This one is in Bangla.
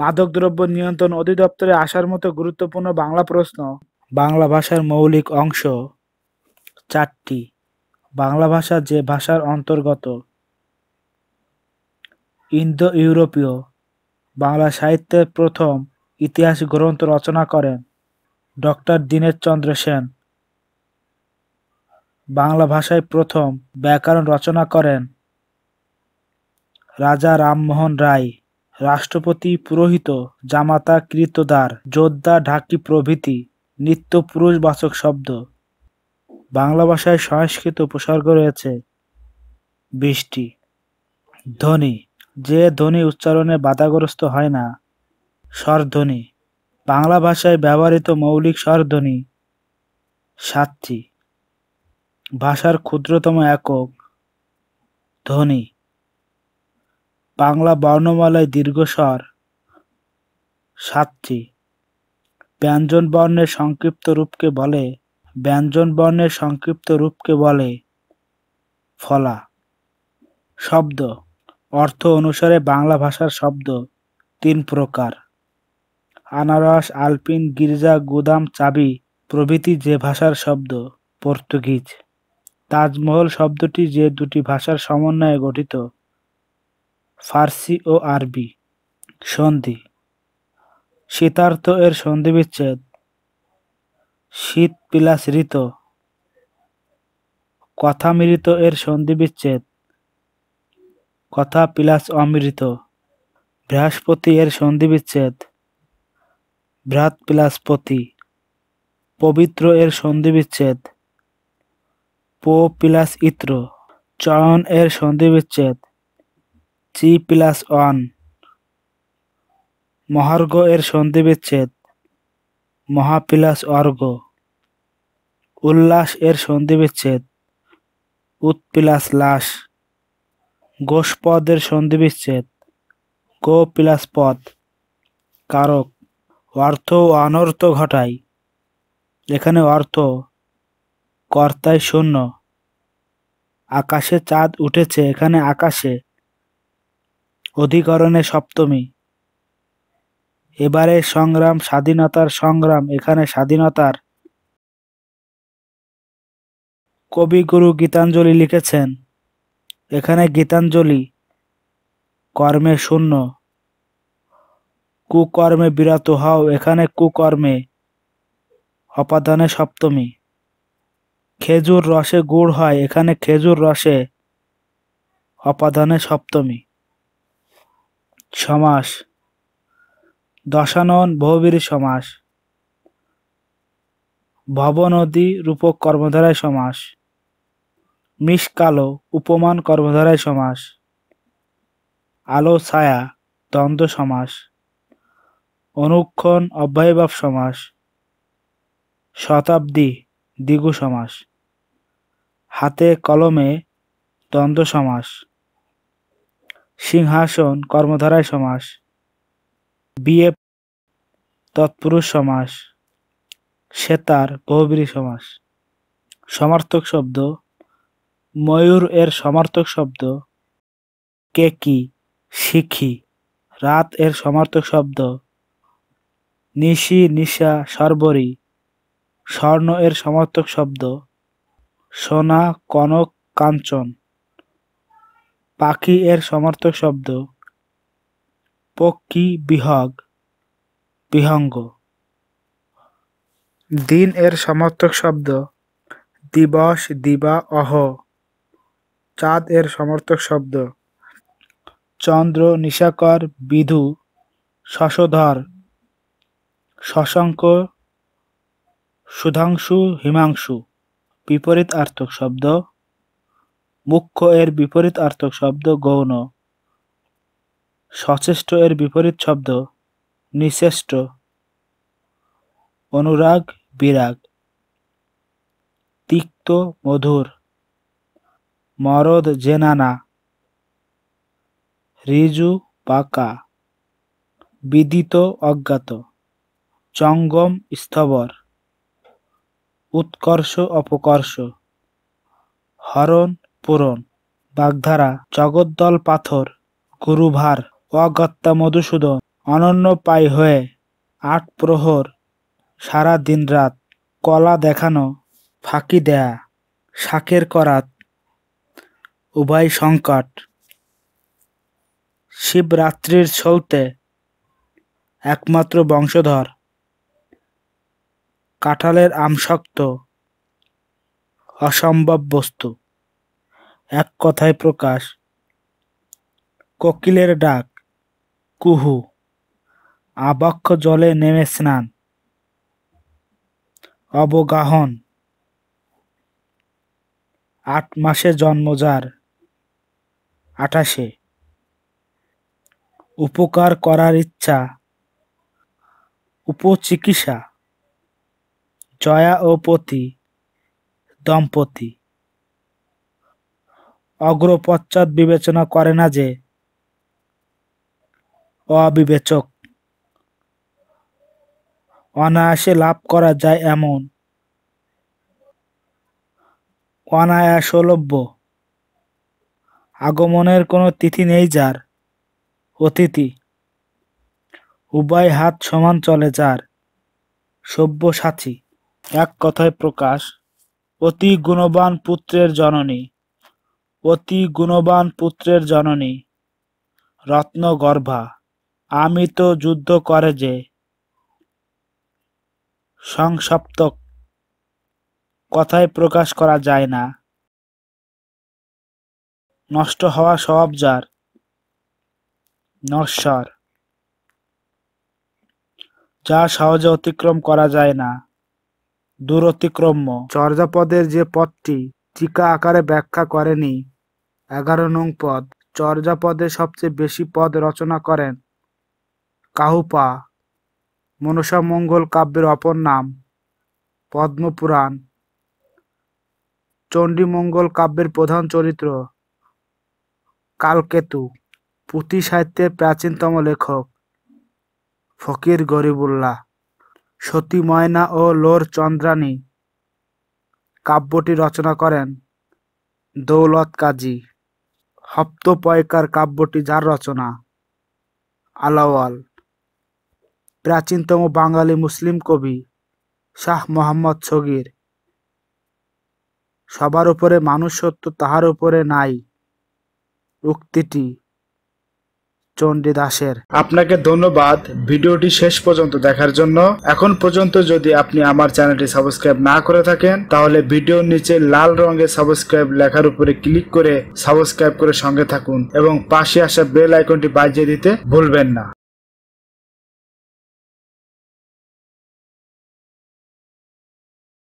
মাদকদ্রব্য নিয়ন্ত্রণ অধিদপ্তরে আসার মতো গুরুত্বপূর্ণ বাংলা প্রশ্ন বাংলা ভাষার মৌলিক অংশ চারটি বাংলা ভাষা যে ভাষার অন্তর্গত ইন্দো ইউরোপীয় বাংলা সাহিত্যের প্রথম ইতিহাস গ্রন্থ রচনা করেন ডক্টর দীনেশ চন্দ্র সেন বাংলা ভাষায় প্রথম ব্যাকরণ রচনা করেন রাজা রামমোহন রায় রাষ্ট্রপতি পুরোহিত জামাতা কৃতদার যোদ্ধা ঢাকি প্রভৃতি নিত্য পুরুষবাচক শব্দ বাংলা ভাষায় সংস্কৃত উপসর্গ রয়েছে বৃষ্টি ধ্বনি যে ধ্বনি উচ্চারণে বাধাগ্রস্ত হয় না স্বরধ্বনি বাংলা ভাষায় ব্যবহৃত মৌলিক স্বরধ্বনি সাতটি ভাষার ক্ষুদ্রতম একক ধ্বনি বাংলা বর্ণমালায় দীর্ঘস্বর সাতটি ব্যঞ্জন বর্ণের সংক্ষিপ্ত রূপকে বলে ব্যঞ্জন বর্ণের সংক্ষিপ্ত রূপকে বলে ফলা শব্দ অর্থ অনুসারে বাংলা ভাষার শব্দ তিন প্রকার আনারস আলপিন গির্জা গুদাম চাবি প্রভৃতি যে ভাষার শব্দ পর্তুগিজ তাজমহল শব্দটি যে দুটি ভাষার সমন্বয়ে গঠিত ফার্সি ও আরবি সন্ধি শীতার্থ এর সন্ধি বিচ্ছেদ শীত পিলাস ঋত কথা মিলিত এর সন্ধি বিচ্ছেদ কথা পিলাস অমৃত বৃহস্পতি এর সন্ধি বিচ্ছেদ ভ্রাত পিলাসপতি পবিত্র এর সন্ধি বিচ্ছেদ পো পিলাস ইত্র চয়ন এর সন্ধি বিচ্ছেদ চি প্লাস ওয়ান মহার্ঘ এর সন্ধিবিচ্ছেদ মহা প্লাস অর্গ উল্লাস এর সন্ধিবিচ্ছেদ উৎ প্লাস লাস গোষপদের সন্ধিবিচ্ছেদ গো প্লাস পদ কারক অর্থ ও অনর্থ ঘটায় এখানে অর্থ কর্তায় শূন্য আকাশে চাঁদ উঠেছে এখানে আকাশে অধিকরণে সপ্তমী এবারে সংগ্রাম স্বাধীনতার সংগ্রাম এখানে স্বাধীনতার কবিগুরু গীতাঞ্জলি লিখেছেন এখানে গীতাঞ্জলি কর্মে শূন্য কুকর্মে বিরত হও এখানে কুকর্মে অপাদানে সপ্তমী খেজুর রসে গুড় হয় এখানে খেজুর রসে অপাদানে সপ্তমী সমাস দশানন বহুবীর সমাস ভবনদী রূপক কর্মধারায় সমাস মিষ্কালো উপমান কর্মধারায় সমাস আলো ছায়া দ্বন্দ্ব সমাস অনুক্ষণ অব্যয়ভাব সমাস শতাব্দী দ্বিগু সমাস হাতে কলমে দ্বন্দ্ব সমাস সিংহাসন কর্মধারায় সমাস বিয়ে তৎপুরুষ সমাস শ্বেতার বহুবীরী সমাস সমার্থক শব্দ ময়ূর এর সমার্থক শব্দ কেকি শিখি রাত এর সমার্থক শব্দ নিশি নিশা সর্বরী স্বর্ণ এর সমার্থক শব্দ সোনা কনক কাঞ্চন পাখি এর সমর্থক শব্দ পক্ষী বিহগ বিহঙ্গ দিন এর সমর্থক শব্দ দিবস দিবা অহ চাঁদ এর সমর্থক শব্দ চন্দ্র নিশাকর বিধু শশধর শশাঙ্ক সুধাংশু হিমাংশু বিপরীত আর্থক শব্দ মুখ্য এর বিপরীত আর্থক শব্দ গৌণ সচেষ্ট এর বিপরীত শব্দ নিচেষ্ট অনুরাগ বিরাগ তিক্ত মধুর মরদ জেনানা রিজু পাকা বিদিত অজ্ঞাত চঙ্গম স্থবর উৎকর্ষ অপকর্ষ হরণ পূরণ বাগধারা জগদ্দল পাথর গুরুভার অগত্যা মধুসূদন অনন্য পাই হয়ে আট প্রহর সারা দিন রাত কলা দেখানো ফাঁকি দেয়া শাকের করাত উভয় সংকট শিবরাত্রির ছলতে একমাত্র বংশধর কাঁঠালের আমশক্ত অসম্ভব বস্তু এক কথায় প্রকাশ কোকিলের ডাক কুহু আবক্ষ জলে নেমে স্নান অবগাহন আট মাসে জন্মজার আঠাশে উপকার করার ইচ্ছা উপচিকিৎসা জয়া ও পতি দম্পতি অগ্রপশ্চাৎ বিবেচনা করে না যে অবিবেচক অনায়াসে লাভ করা যায় এমন অনায়াসলভ্য আগমনের কোনো তিথি নেই যার অতিথি উভয় হাত সমান চলে যার সভ্যসাথী এক কথায় প্রকাশ অতি গুণবান পুত্রের জননী অতি গুণবান পুত্রের জননী রত্নগর্ভা আমি তো যুদ্ধ করে যে সংসপ্তক কথায় প্রকাশ করা যায় না নষ্ট হওয়া সব যার নশ্বর যা সহজে অতিক্রম করা যায় না দূর অতিক্রম্য চর্যাপদের যে পথটি টিকা আকারে ব্যাখ্যা করেনি এগারো নং পদ চর্যাপদে সবচেয়ে বেশি পদ রচনা করেন কাহুপা মঙ্গল কাব্যের অপর নাম পদ্মপুরাণ চণ্ডীমঙ্গল কাব্যের প্রধান চরিত্র কালকেতু পুঁথি সাহিত্যের প্রাচীনতম লেখক ফকির গরিবুল্লাহ সতী ময়না ও লোর চন্দ্রানী কাব্যটি রচনা করেন দৌলত কাজী হপ্তপয়কার কাব্যটি যার রচনা আলাওয়াল প্রাচীনতম বাঙালি মুসলিম কবি শাহ মোহাম্মদ ছগির সবার উপরে মানুষ সত্য তাহার উপরে নাই উক্তিটি চন্ডী দাসের আপনাকে ধন্যবাদ ভিডিওটি শেষ পর্যন্ত দেখার জন্য এখন পর্যন্ত যদি আপনি আমার চ্যানেলটি সাবস্ক্রাইব না করে থাকেন তাহলে ভিডিওর নিচে লাল রঙের সাবস্ক্রাইব লেখার উপরে ক্লিক করে সাবস্ক্রাইব করে সঙ্গে থাকুন এবং পাশে আসা বেল আইকনটি বাজিয়ে দিতে ভুলবেন না